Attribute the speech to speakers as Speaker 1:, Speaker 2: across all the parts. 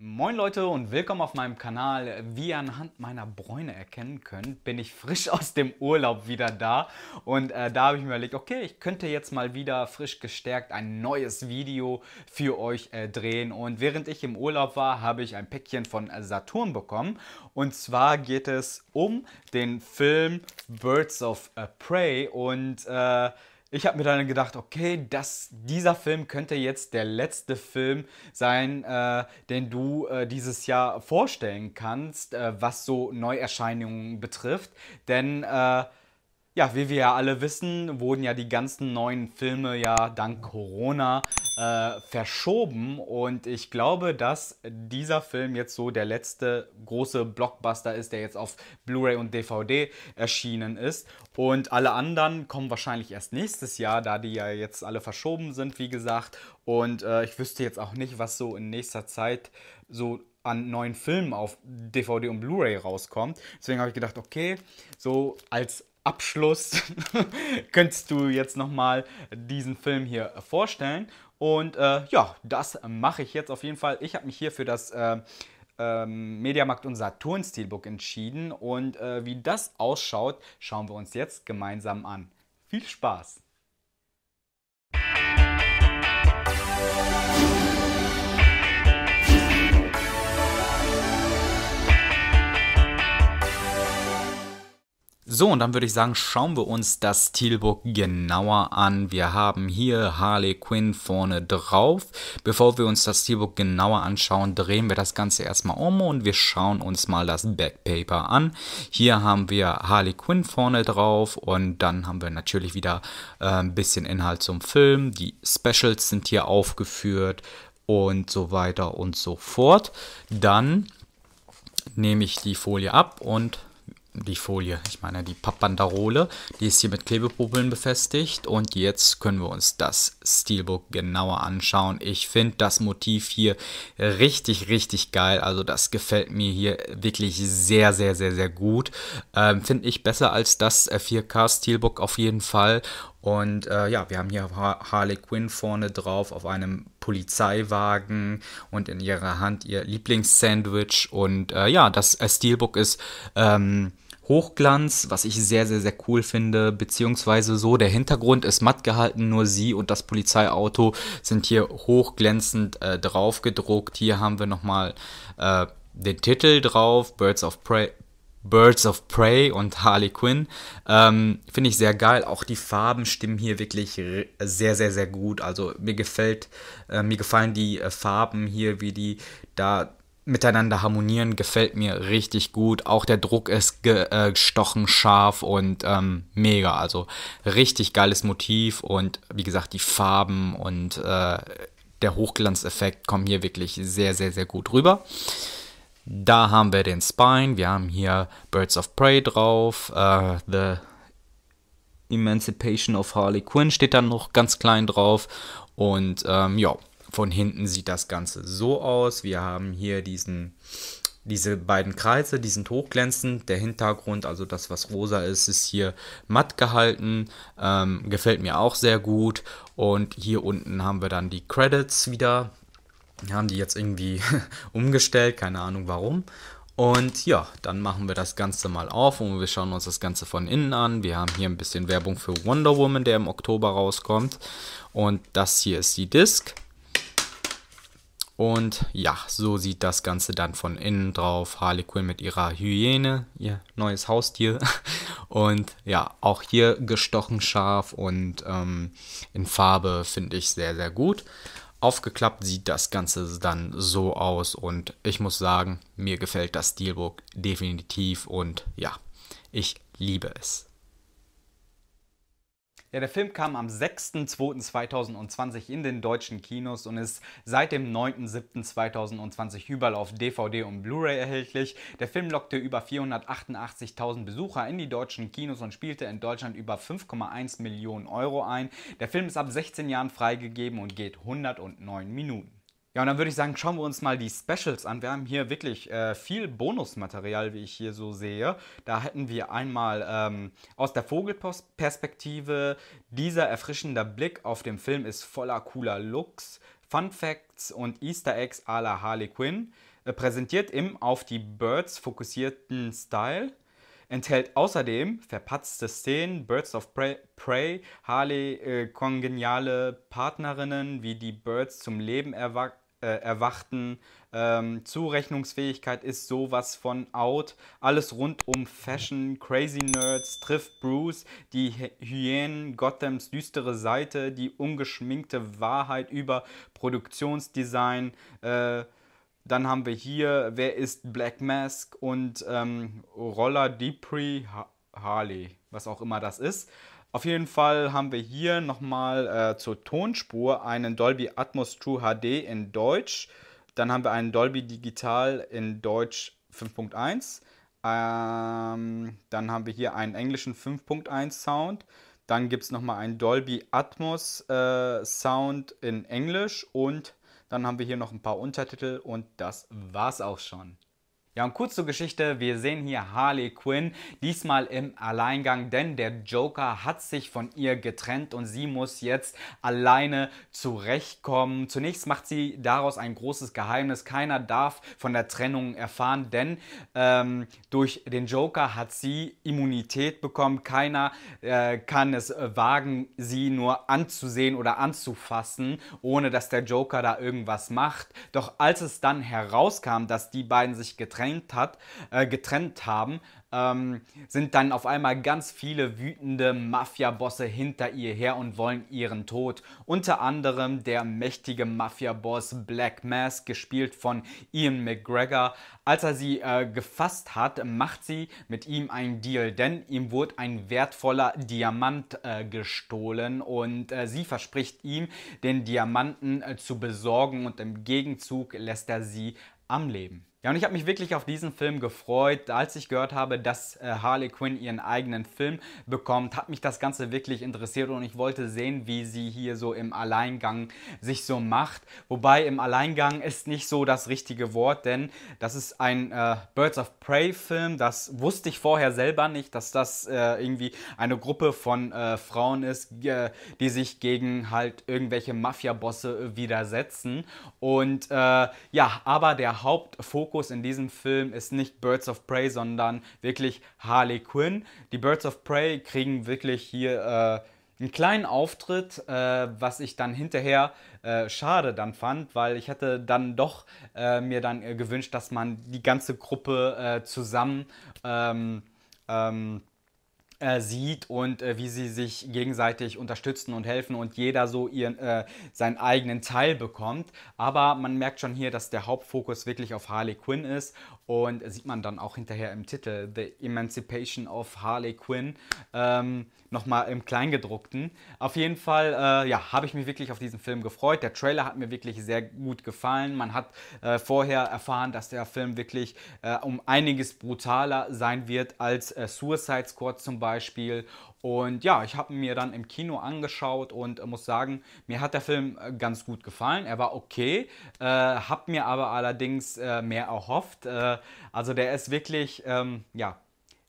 Speaker 1: Moin Leute und willkommen auf meinem Kanal. Wie ihr anhand meiner Bräune erkennen könnt, bin ich frisch aus dem Urlaub wieder da. Und äh, da habe ich mir überlegt, okay, ich könnte jetzt mal wieder frisch gestärkt ein neues Video für euch äh, drehen. Und während ich im Urlaub war, habe ich ein Päckchen von äh, Saturn bekommen. Und zwar geht es um den Film Birds of äh, Prey und... Äh, ich habe mir dann gedacht, okay, das, dieser Film könnte jetzt der letzte Film sein, äh, den du äh, dieses Jahr vorstellen kannst, äh, was so Neuerscheinungen betrifft. Denn äh, ja, wie wir ja alle wissen, wurden ja die ganzen neuen Filme ja dank Corona äh, verschoben und ich glaube, dass dieser Film jetzt so der letzte große Blockbuster ist, der jetzt auf Blu-ray und DVD erschienen ist und alle anderen kommen wahrscheinlich erst nächstes Jahr, da die ja jetzt alle verschoben sind, wie gesagt. Und äh, ich wüsste jetzt auch nicht, was so in nächster Zeit so an neuen Filmen auf DVD und Blu-ray rauskommt. Deswegen habe ich gedacht, okay, so als Abschluss könntest du jetzt nochmal diesen Film hier äh, vorstellen. Und äh, ja, das mache ich jetzt auf jeden Fall. Ich habe mich hier für das äh, ähm, Mediamarkt und Saturn Steelbook entschieden. Und äh, wie das ausschaut, schauen wir uns jetzt gemeinsam an. Viel Spaß! So, und dann würde ich sagen, schauen wir uns das Steelbook genauer an. Wir haben hier Harley Quinn vorne drauf. Bevor wir uns das Steelbook genauer anschauen, drehen wir das Ganze erstmal um und wir schauen uns mal das Backpaper an. Hier haben wir Harley Quinn vorne drauf und dann haben wir natürlich wieder äh, ein bisschen Inhalt zum Film. Die Specials sind hier aufgeführt und so weiter und so fort. Dann nehme ich die Folie ab und die Folie, ich meine die Pappbanderole, die ist hier mit Klebepopeln befestigt und jetzt können wir uns das Steelbook genauer anschauen. Ich finde das Motiv hier richtig, richtig geil, also das gefällt mir hier wirklich sehr, sehr, sehr, sehr gut. Ähm, finde ich besser als das 4K äh, Steelbook auf jeden Fall und äh, ja, wir haben hier Harley Quinn vorne drauf auf einem Polizeiwagen und in ihrer Hand ihr Lieblingssandwich. Und äh, ja, das äh, Steelbook ist ähm, Hochglanz, was ich sehr, sehr, sehr cool finde, beziehungsweise so, der Hintergrund ist matt gehalten, nur sie und das Polizeiauto sind hier hochglänzend äh, drauf gedruckt. Hier haben wir nochmal äh, den Titel drauf, Birds of Prey, Birds of Prey und Harley Quinn. Ähm, Finde ich sehr geil. Auch die Farben stimmen hier wirklich sehr, sehr, sehr gut. Also mir gefällt, äh, mir gefallen die äh, Farben hier, wie die da miteinander harmonieren, gefällt mir richtig gut. Auch der Druck ist äh, gestochen scharf und ähm, mega. Also richtig geiles Motiv und wie gesagt, die Farben und äh, der Hochglanzeffekt kommen hier wirklich sehr, sehr, sehr gut rüber. Da haben wir den Spine, wir haben hier Birds of Prey drauf, äh, The Emancipation of Harley Quinn steht da noch ganz klein drauf und ähm, ja, von hinten sieht das Ganze so aus. Wir haben hier diesen, diese beiden Kreise, die sind hochglänzend. Der Hintergrund, also das, was rosa ist, ist hier matt gehalten. Ähm, gefällt mir auch sehr gut. Und hier unten haben wir dann die Credits wieder. Wir Haben die jetzt irgendwie umgestellt, keine Ahnung warum. Und ja, dann machen wir das Ganze mal auf und wir schauen uns das Ganze von innen an. Wir haben hier ein bisschen Werbung für Wonder Woman, der im Oktober rauskommt. Und das hier ist die Disc. Und ja, so sieht das Ganze dann von innen drauf. Harley Quinn mit ihrer Hyäne, ihr neues Haustier. Und ja, auch hier gestochen scharf und ähm, in Farbe finde ich sehr, sehr gut. Aufgeklappt sieht das Ganze dann so aus und ich muss sagen, mir gefällt das Steelbook definitiv und ja, ich liebe es. Ja, der Film kam am 6.2.2020 in den deutschen Kinos und ist seit dem 9.7.2020 überall auf DVD und Blu-ray erhältlich. Der Film lockte über 488.000 Besucher in die deutschen Kinos und spielte in Deutschland über 5,1 Millionen Euro ein. Der Film ist ab 16 Jahren freigegeben und geht 109 Minuten. Ja, und dann würde ich sagen, schauen wir uns mal die Specials an. Wir haben hier wirklich äh, viel Bonusmaterial, wie ich hier so sehe. Da hätten wir einmal ähm, aus der Vogelperspektive, dieser erfrischende Blick auf den Film ist voller cooler Looks, Fun Facts und Easter Eggs à la Harley Quinn, äh, präsentiert im auf die Birds fokussierten Style. Enthält außerdem verpatzte Szenen, Birds of Prey, Harley äh, kongeniale Partnerinnen, wie die Birds zum Leben erwachsen. Äh, erwachten ähm, Zurechnungsfähigkeit ist sowas von out. Alles rund um Fashion, Crazy Nerds, trifft Bruce, die Hyänen, Gothams düstere Seite, die ungeschminkte Wahrheit über Produktionsdesign. Äh, dann haben wir hier, wer ist Black Mask und ähm, Roller Deepre Harley, was auch immer das ist. Auf jeden Fall haben wir hier nochmal äh, zur Tonspur einen Dolby Atmos True HD in Deutsch. Dann haben wir einen Dolby Digital in Deutsch 5.1. Ähm, dann haben wir hier einen englischen 5.1 Sound. Dann gibt es nochmal einen Dolby Atmos äh, Sound in Englisch. Und dann haben wir hier noch ein paar Untertitel. Und das war's auch schon. Ja, und kurz zur Geschichte. Wir sehen hier Harley Quinn, diesmal im Alleingang, denn der Joker hat sich von ihr getrennt und sie muss jetzt alleine zurechtkommen. Zunächst macht sie daraus ein großes Geheimnis. Keiner darf von der Trennung erfahren, denn ähm, durch den Joker hat sie Immunität bekommen. Keiner äh, kann es wagen, sie nur anzusehen oder anzufassen, ohne dass der Joker da irgendwas macht. Doch als es dann herauskam, dass die beiden sich getrennt getrennt hat, äh, getrennt haben, ähm, sind dann auf einmal ganz viele wütende Mafia-Bosse hinter ihr her und wollen ihren Tod. Unter anderem der mächtige Mafia-Boss Black Mask, gespielt von Ian McGregor. Als er sie äh, gefasst hat, macht sie mit ihm einen Deal, denn ihm wurde ein wertvoller Diamant äh, gestohlen und äh, sie verspricht ihm, den Diamanten äh, zu besorgen und im Gegenzug lässt er sie am Leben. Ja, und ich habe mich wirklich auf diesen Film gefreut, als ich gehört habe, wurde, dass äh, Harley Quinn ihren eigenen Film bekommt, hat mich das Ganze wirklich interessiert und ich wollte sehen, wie sie hier so im Alleingang sich so macht. Wobei im Alleingang ist nicht so das richtige Wort, denn das ist ein äh, Birds of Prey Film. Das wusste ich vorher selber nicht, dass das äh, irgendwie eine Gruppe von äh, Frauen ist, äh, die sich gegen halt irgendwelche Mafia-Bosse äh, widersetzen. Und ja, aber der Hauptfokus in diesem Film ist nicht Birds of Prey, sondern wir wirklich Harley Quinn. Die Birds of Prey kriegen wirklich hier äh, einen kleinen Auftritt, äh, was ich dann hinterher äh, schade dann fand, weil ich hätte dann doch äh, mir dann äh, gewünscht, dass man die ganze Gruppe äh, zusammen ähm, ähm, äh, sieht und äh, wie sie sich gegenseitig unterstützen und helfen und jeder so ihren, äh, seinen eigenen Teil bekommt. Aber man merkt schon hier, dass der Hauptfokus wirklich auf Harley Quinn ist und sieht man dann auch hinterher im Titel The Emancipation of Harley Quinn ähm, nochmal im Kleingedruckten. Auf jeden Fall, äh, ja, habe ich mich wirklich auf diesen Film gefreut. Der Trailer hat mir wirklich sehr gut gefallen. Man hat äh, vorher erfahren, dass der Film wirklich um einiges brutaler sein wird als Suicide Squad zum Beispiel Beispiel. Und ja, ich habe mir dann im Kino angeschaut und äh, muss sagen, mir hat der Film äh, ganz gut gefallen. Er war okay, äh, habe mir aber allerdings äh, mehr erhofft. Äh, also der ist wirklich, ähm, ja,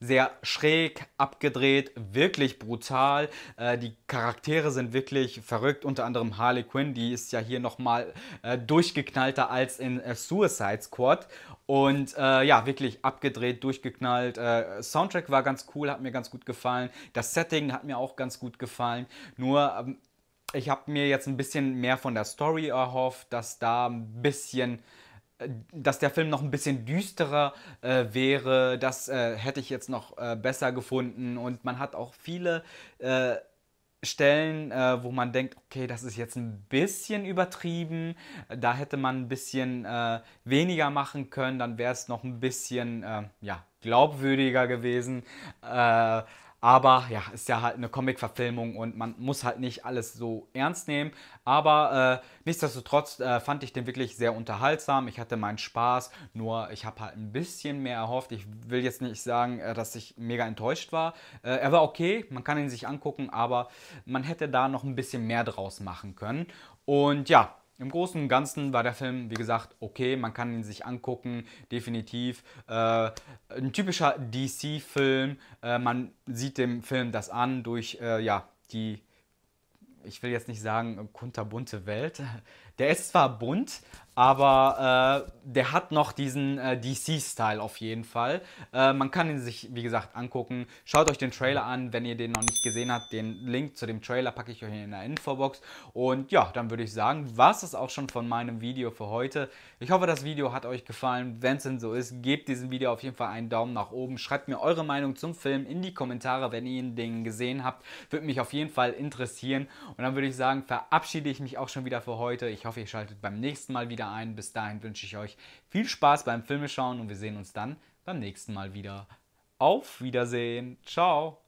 Speaker 1: sehr schräg, abgedreht, wirklich brutal. Äh, die Charaktere sind wirklich verrückt, unter anderem Harley Quinn, die ist ja hier nochmal äh, durchgeknallter als in äh, Suicide Squad. Und äh, ja, wirklich abgedreht, durchgeknallt. Äh, Soundtrack war ganz cool, hat mir ganz gut gefallen. Das Setting hat mir auch ganz gut gefallen. Nur ähm, ich habe mir jetzt ein bisschen mehr von der Story erhofft, dass da ein bisschen äh, dass der Film noch ein bisschen düsterer äh, wäre, das äh, hätte ich jetzt noch äh, besser gefunden. Und man hat auch viele äh, Stellen, äh, wo man denkt, okay, das ist jetzt ein bisschen übertrieben, da hätte man ein bisschen weniger machen können, dann wäre es noch ein bisschen ja, glaubwürdiger gewesen. Aber ja, ist ja halt eine Comic-Verfilmung und man muss halt nicht alles so ernst nehmen. Aber äh, nichtsdestotrotz äh, fand ich den wirklich sehr unterhaltsam. Ich hatte meinen Spaß, nur ich habe halt ein bisschen mehr erhofft. Ich will jetzt nicht sagen, äh, dass ich mega enttäuscht war. Äh, er war okay, man kann ihn sich angucken, aber man hätte da noch ein bisschen mehr draus machen können. Und ja, im Großen und Ganzen war der Film, wie gesagt, okay, man kann ihn sich angucken, definitiv. Äh, ein typischer DC-Film, äh, man sieht dem Film das an durch, äh, ja, die, ich will jetzt nicht sagen, kunterbunte Welt. Der ist zwar bunt, aber äh, der hat noch diesen äh, DC-Style auf jeden Fall. Äh, man kann ihn sich, wie gesagt, angucken. Schaut euch den Trailer an, wenn ihr den noch nicht gesehen habt. Den Link zu dem Trailer packe ich euch in der Infobox. Und ja, dann würde ich sagen, war es das auch schon von meinem Video für heute. Ich hoffe, das Video hat euch gefallen. Wenn es denn so ist, gebt diesem Video auf jeden Fall einen Daumen nach oben. Schreibt mir eure Meinung zum Film in die Kommentare, wenn ihr den gesehen habt. Würde mich auf jeden Fall interessieren. Und dann würde ich sagen, verabschiede ich mich auch schon wieder für heute. Ich hoffe, ihr schaltet beim nächsten Mal wieder an wieder ein. Bis dahin wünsche ich euch viel Spaß beim Filmeschauen und wir sehen uns dann beim nächsten Mal wieder. Auf Wiedersehen. Ciao.